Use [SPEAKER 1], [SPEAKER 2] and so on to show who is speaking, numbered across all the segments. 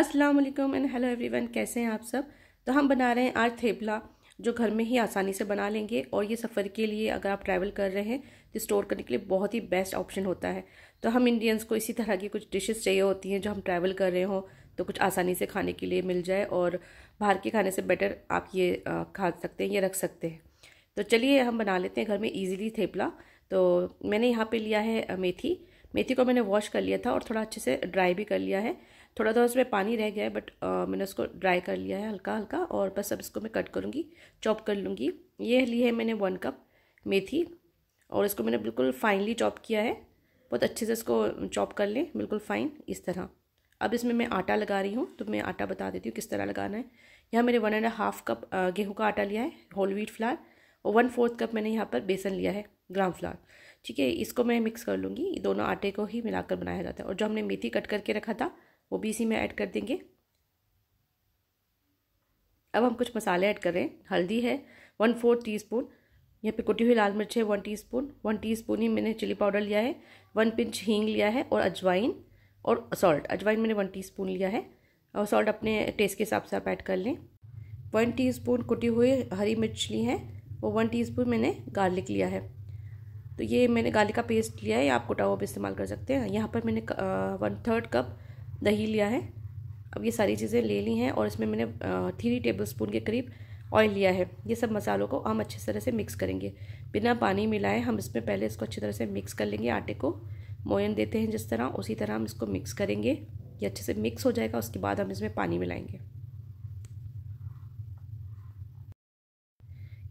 [SPEAKER 1] अस्सलाम वालेकुम and hello everyone कैसे हैं आप सब तो हम बना रहे हैं आज थेपला जो घर में ही आसानी से बना लेंगे और ये सफ़र के लिए अगर आप ट्रैवल कर रहे हैं तो स्टोर करने के लिए बहुत ही बेस्ट ऑप्शन होता है तो हम इंडियंस को इसी तरह की कुछ डिशेस चाहिए होती हैं जो हम ट्रैवल कर रहे हों तो कुछ आसानी से खाने के लिए मिल जाए और बाहर के खाने से बेटर आप ये खा सकते हैं या रख सकते हैं तो चलिए हम बना लेते हैं घर में ईजिली थेपला तो मैंने यहाँ पर लिया है मेथी मेथी को मैंने वॉश कर लिया था और थोड़ा अच्छे से ड्राई भी कर लिया है थोड़ा थोड़ा उसमें पानी रह गया है बट मैंने उसको ड्राई कर लिया है हल्का हल्का और बस अब इसको मैं कट करूँगी चॉप कर लूँगी ये ली है मैंने वन कप मेथी और इसको मैंने बिल्कुल फाइनली चॉप किया है बहुत अच्छे से इसको चॉप कर लें बिल्कुल फ़ाइन इस तरह अब इसमें मैं आटा लगा रही हूँ तो मैं आटा बता देती हूँ किस तरह लगाना है यहाँ मैंने वन एंड हाफ कप गेहूँ का आटा लिया है होल व्हीट फ्लार और वन फोर्थ कप मैंने यहाँ पर बेसन लिया है ग्राम फ्लार ठीक है इसको मैं मिक्स कर लूँगी दोनों आटे को ही मिलाकर बनाया जाता है और जो हमने मेथी कट करके रखा था वो भी इसी में ऐड कर देंगे अब हम कुछ मसाले ऐड कर रहे हैं हल्दी है वन फोर्थ टी स्पून यहाँ पे कुटी हुई लाल मिर्च है one teaspoon one spoon ही मैंने चिली पाउडर लिया है वन पिंच हींग लिया है और अजवाइन और सॉल्ट अजवाइन मैंने वन स्पून लिया है और सॉल्ट अपने टेस्ट के हिसाब से आप ऐड कर लें वन स्पून कुटी हुई हरी मिर्च ली है और वन स्पून मैंने गार्लिक लिया है तो ये मैंने गार्लिक का पेस्ट लिया है आप कुटा हुआ भी इस्तेमाल कर सकते हैं यहाँ पर मैंने वन थर्ड कप दही लिया है अब ये सारी चीज़ें ले ली हैं और इसमें मैंने थ्री टेबल स्पून के करीब ऑयल लिया है ये सब मसालों को हम अच्छे तरह से मिक्स करेंगे बिना पानी मिलाए हम इसमें पहले इसको अच्छी तरह से मिक्स कर लेंगे आटे को मोयन देते हैं जिस तरह उसी तरह हम इसको मिक्स करेंगे ये अच्छे से मिक्स हो जाएगा उसके बाद हम इसमें पानी मिलाएंगे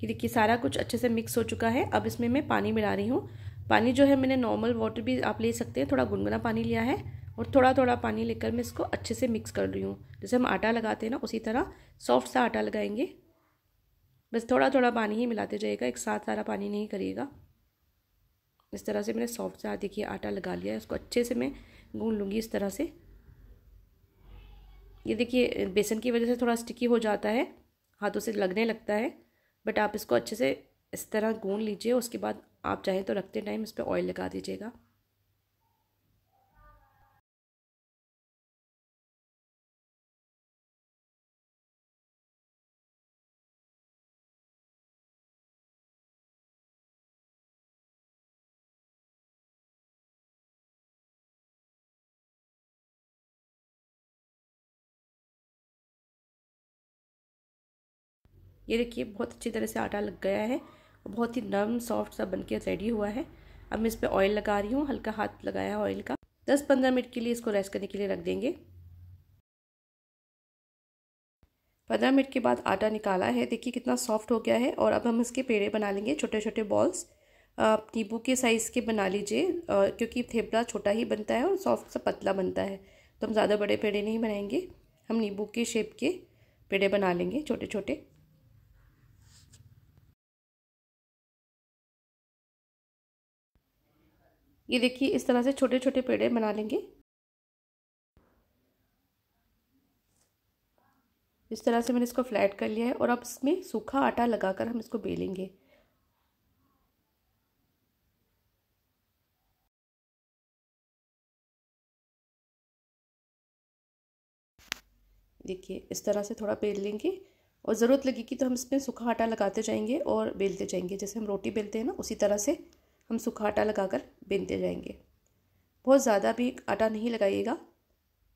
[SPEAKER 1] ये देखिए सारा कुछ अच्छे से मिक्स हो चुका है अब इसमें मैं पानी मिला रही हूँ पानी जो है मैंने नॉर्मल वाटर भी आप ले सकते हैं थोड़ा गुनगुना पानी लिया है और थोड़ा थोड़ा पानी लेकर मैं इसको अच्छे से मिक्स कर रही हूँ जैसे हम आटा लगाते हैं ना उसी तरह सॉफ्ट सा आटा लगाएंगे बस थोड़ा थोड़ा पानी ही मिलाते जाएगा एक साथ सारा पानी नहीं करिएगा इस तरह से मैंने सॉफ्ट सा देखिए आटा लगा लिया है उसको अच्छे से मैं गूँध लूँगी इस तरह से ये देखिए बेसन की वजह से थोड़ा स्टिकी हो जाता है हाथों से लगने लगता है बट आप इसको अच्छे से इस तरह गूँध लीजिए उसके बाद
[SPEAKER 2] आप चाहें तो रखते टाइम इस पर ऑयल लगा दीजिएगा ये देखिए बहुत अच्छी तरह से आटा लग गया है बहुत ही नरम सॉफ्ट सा
[SPEAKER 1] बन के रेडी हुआ है अब मैं इस पर ऑयल लगा रही हूँ हल्का हाथ लगाया है ऑयल का दस पंद्रह मिनट के लिए इसको रेस्ट करने के लिए रख देंगे पंद्रह मिनट के बाद आटा निकाला है देखिए कितना सॉफ्ट हो गया है और अब हम इसके पेड़े बना लेंगे छोटे छोटे बॉल्स आप नींबू के साइज़ के बना लीजिए क्योंकि थेपला छोटा ही बनता है और सॉफ्ट सा पतला बनता है तो हम ज़्यादा बड़े पेड़े नहीं बनाएंगे हम नींबू के शेप के पेड़े बना लेंगे
[SPEAKER 2] छोटे छोटे ये देखिए इस तरह से छोटे छोटे पेड़े बना लेंगे
[SPEAKER 1] इस तरह से मैंने इसको फ्लैट कर लिया है और अब इसमें सूखा आटा लगाकर हम इसको बेलेंगे
[SPEAKER 2] देखिए इस तरह से थोड़ा बेल लेंगे
[SPEAKER 1] और ज़रूरत लगेगी तो हम इसमें सूखा आटा लगाते जाएंगे और बेलते जाएंगे जैसे हम रोटी बेलते हैं ना उसी तरह से हम सूखा आटा लगाकर बेलते जाएंगे बहुत ज़्यादा भी आटा नहीं लगाइएगा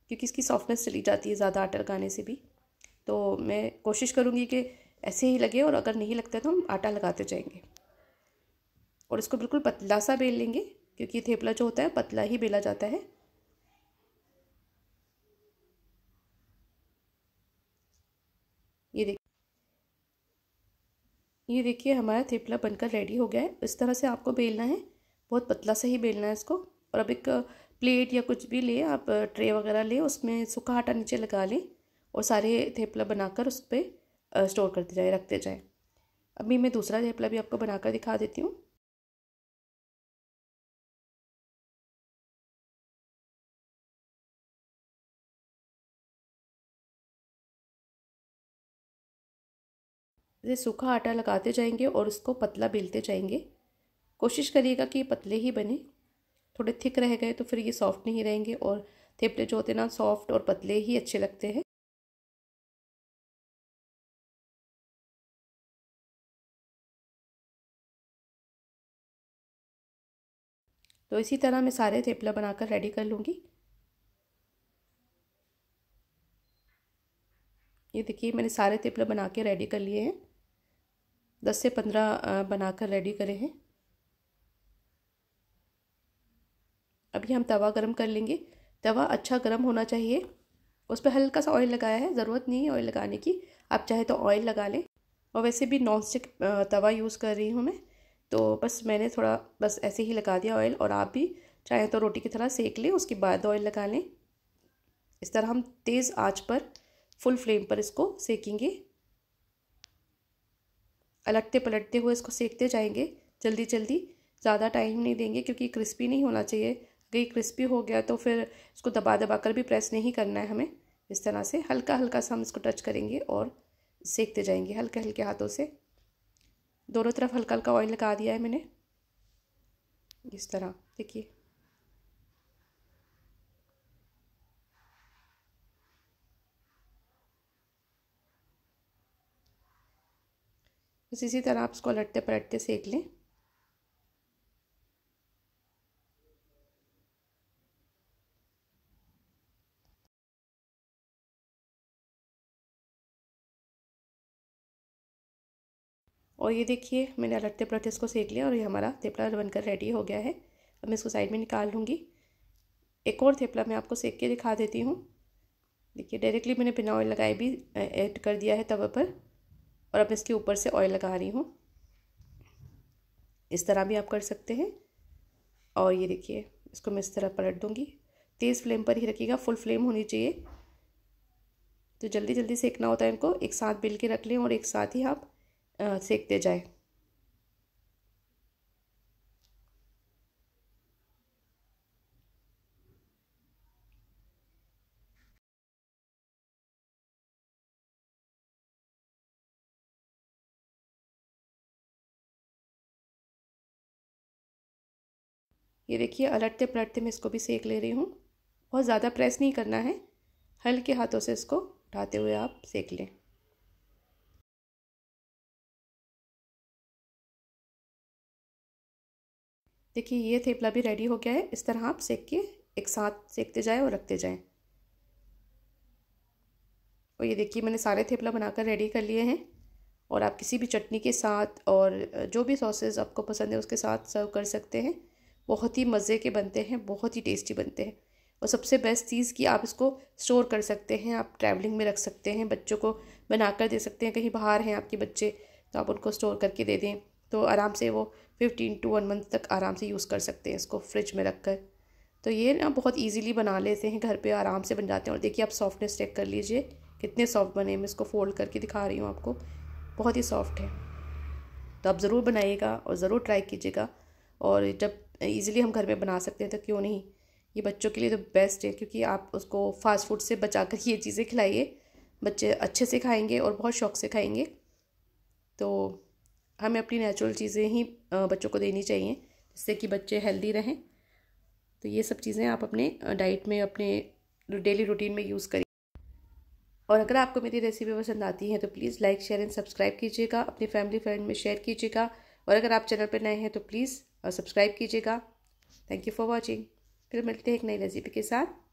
[SPEAKER 1] क्योंकि इसकी सॉफ्टनेस चली जाती है ज़्यादा आटा लगाने से भी तो मैं कोशिश करूँगी कि ऐसे ही लगे और अगर नहीं लगता तो हम आटा लगाते जाएंगे और इसको बिल्कुल पतला सा बेल लेंगे क्योंकि थेपला जो होता है पतला ही बेला जाता है ये देखिए हमारा थेपला बनकर रेडी हो गया है इस तरह से आपको बेलना है बहुत पतला से ही बेलना है इसको और अब एक प्लेट या कुछ भी ले आप ट्रे वगैरह ले उसमें सूखा आटा नीचे लगा लें और सारे थेपला बनाकर उस पर
[SPEAKER 2] स्टोर करते जाए रखते जाए अभी मैं दूसरा थेपला भी आपको बनाकर दिखा देती हूँ इसे सूखा आटा लगाते जाएंगे और उसको पतला बेलते जाएंगे
[SPEAKER 1] कोशिश करिएगा कि ये पतले ही बने थोड़े थिक रह गए तो फिर ये सॉफ्ट नहीं रहेंगे और
[SPEAKER 2] थेपले जो होते ना सॉफ्ट और पतले ही अच्छे लगते हैं तो इसी तरह मैं सारे थेपला बनाकर रेडी कर लूँगी
[SPEAKER 1] ये देखिए मैंने सारे थेपला बना के रेडी कर लिए हैं दस से पंद्रह बनाकर रेडी करे हैं अभी हम तवा गरम कर लेंगे तवा अच्छा गरम होना चाहिए उस पर हल्का सा ऑयल लगाया है ज़रूरत नहीं है ऑयल लगाने की आप चाहे तो ऑयल लगा लें और वैसे भी नॉन स्टिक तवा यूज़ कर रही हूँ मैं तो बस मैंने थोड़ा बस ऐसे ही लगा दिया ऑयल और आप भी चाहे तो रोटी की तरह सेक लें उसके बाद ऑयल लगा लें इस तरह हम तेज़ आँच पर फुल फ्लेम पर इसको सेकेंगे अलटते पलटते हुए इसको सेकते जाएंगे जल्दी जल्दी ज़्यादा टाइम नहीं देंगे क्योंकि क्रिस्पी नहीं होना चाहिए अगर ये क्रिस्पी हो गया तो फिर इसको दबा दबा कर भी प्रेस नहीं करना है हमें इस तरह से हल्का हल्का सा हम इसको टच करेंगे और सेकते जाएंगे हल्के हल्के हाथों से दोनों तरफ हल्का हल्का ऑयल लगा दिया है मैंने इस तरह देखिए बस इसी तरह आप इसको लटते पलटते सेक लें
[SPEAKER 2] और ये देखिए मैंने अलटते पलटते इसको सेक लिया और ये हमारा
[SPEAKER 1] थेपला बनकर रेडी हो गया है अब मैं इसको साइड में निकाल लूँगी एक और थेपला मैं आपको सेक के दिखा देती हूँ देखिए डायरेक्टली मैंने बिना ऑयल लगाए भी ऐड कर दिया है तवे पर और अब इसके ऊपर से ऑयल लगा रही हूँ इस तरह भी आप कर सकते हैं और ये देखिए इसको मैं इस तरह पलट दूँगी तेज़ फ्लेम पर ही रखिएगा फुल फ्लेम होनी चाहिए तो जल्दी जल्दी सेकना होता है इनको एक साथ बिल के रख लें और एक साथ ही आप सेकते जाएँ
[SPEAKER 2] ये देखिए अलटते पलटते मैं इसको भी सेक ले रही हूँ बहुत ज़्यादा प्रेस नहीं करना है हल्के हाथों से इसको उठाते हुए आप सेक लें देखिए ये थेपला भी रेडी हो गया है इस तरह आप सेक के एक साथ सेकते जाएं और
[SPEAKER 1] रखते जाएं और ये देखिए मैंने सारे थेपला बनाकर रेडी कर लिए हैं और आप किसी भी चटनी के साथ और जो भी सॉसेस आपको पसंद है उसके साथ सर्व कर सकते हैं बहुत ही मज़े के बनते हैं बहुत ही टेस्टी बनते हैं और सबसे बेस्ट चीज़ कि आप इसको स्टोर कर सकते हैं आप ट्रैवलिंग में रख सकते हैं बच्चों को बना कर दे सकते हैं कहीं बाहर हैं आपके बच्चे तो आप उनको स्टोर करके दे दें तो आराम से वो फिफ्टीन टू वन मंथ तक आराम से यूज़ कर सकते हैं इसको फ्रिज में रख कर तो ये ना बहुत ईजीली बना लेते हैं घर पर आराम से बन जाते हैं और देखिए आप सॉफ्टनेस चेक कर लीजिए कितने सॉफ्ट बने मैं इसको फोल्ड करके दिखा रही हूँ आपको बहुत ही सॉफ्ट है तो आप ज़रूर बनाइएगा और ज़रूर ट्राई कीजिएगा और जब ईज़िली हम घर में बना सकते हैं तो क्यों नहीं ये बच्चों के लिए तो बेस्ट है क्योंकि आप उसको फास्ट फूड से बचा कर ये चीज़ें खिलाइए बच्चे अच्छे से खाएंगे और बहुत शौक से खाएंगे तो हमें अपनी नेचुरल चीज़ें ही बच्चों को देनी चाहिए जिससे कि बच्चे हेल्दी रहें तो ये सब चीज़ें आप अपने डाइट में अपने डेली रूटीन में यूज़ करिए और अगर आपको मेरी रेसिपी पसंद आती है तो please like share and subscribe कीजिएगा अपनी फैमिली फ्रेंड में शेयर कीजिएगा और अगर आप चैनल पर नए हैं तो प्लीज़
[SPEAKER 2] और सब्सक्राइब कीजिएगा थैंक यू फॉर वॉचिंग फिर मिलते हैं एक नई रेसिपी के साथ